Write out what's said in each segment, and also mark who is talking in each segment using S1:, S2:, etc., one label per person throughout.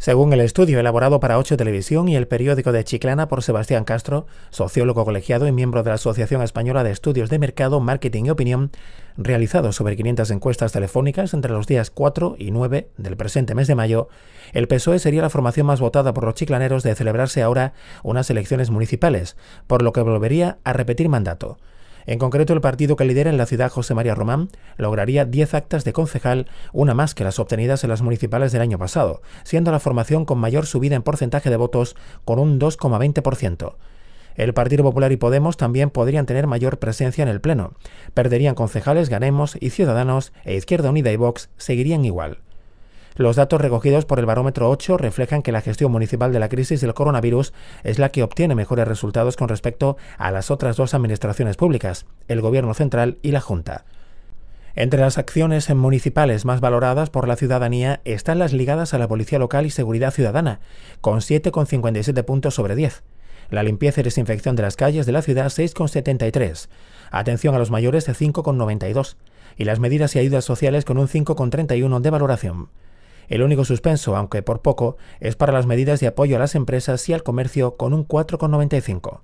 S1: Según el estudio elaborado para Ocho Televisión y el periódico de Chiclana por Sebastián Castro, sociólogo colegiado y miembro de la Asociación Española de Estudios de Mercado, Marketing y Opinión, realizado sobre 500 encuestas telefónicas entre los días 4 y 9 del presente mes de mayo, el PSOE sería la formación más votada por los chiclaneros de celebrarse ahora unas elecciones municipales, por lo que volvería a repetir mandato. En concreto, el partido que lidera en la ciudad José María Román lograría 10 actas de concejal, una más que las obtenidas en las municipales del año pasado, siendo la formación con mayor subida en porcentaje de votos, con un 2,20%. El Partido Popular y Podemos también podrían tener mayor presencia en el Pleno. Perderían concejales, ganemos y ciudadanos, e Izquierda Unida y Vox seguirían igual. Los datos recogidos por el barómetro 8 reflejan que la gestión municipal de la crisis del coronavirus es la que obtiene mejores resultados con respecto a las otras dos administraciones públicas, el Gobierno central y la Junta. Entre las acciones municipales más valoradas por la ciudadanía están las ligadas a la Policía Local y Seguridad Ciudadana, con 7,57 puntos sobre 10. La limpieza y desinfección de las calles de la ciudad 6,73. Atención a los mayores de 5,92. Y las medidas y ayudas sociales con un 5,31 de valoración. El único suspenso, aunque por poco, es para las medidas de apoyo a las empresas y al comercio con un 4,95.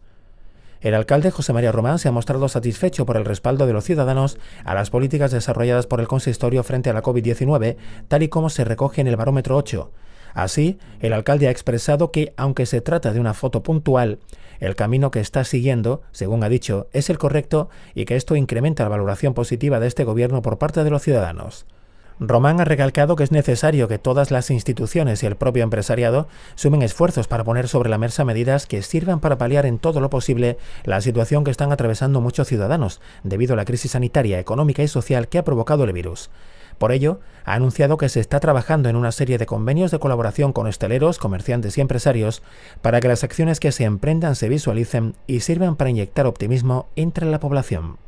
S1: El alcalde José María Román se ha mostrado satisfecho por el respaldo de los ciudadanos a las políticas desarrolladas por el consistorio frente a la COVID-19, tal y como se recoge en el barómetro 8. Así, el alcalde ha expresado que, aunque se trata de una foto puntual, el camino que está siguiendo, según ha dicho, es el correcto y que esto incrementa la valoración positiva de este gobierno por parte de los ciudadanos. Román ha recalcado que es necesario que todas las instituciones y el propio empresariado sumen esfuerzos para poner sobre la mesa medidas que sirvan para paliar en todo lo posible la situación que están atravesando muchos ciudadanos debido a la crisis sanitaria, económica y social que ha provocado el virus. Por ello, ha anunciado que se está trabajando en una serie de convenios de colaboración con hosteleros, comerciantes y empresarios para que las acciones que se emprendan se visualicen y sirvan para inyectar optimismo entre la población.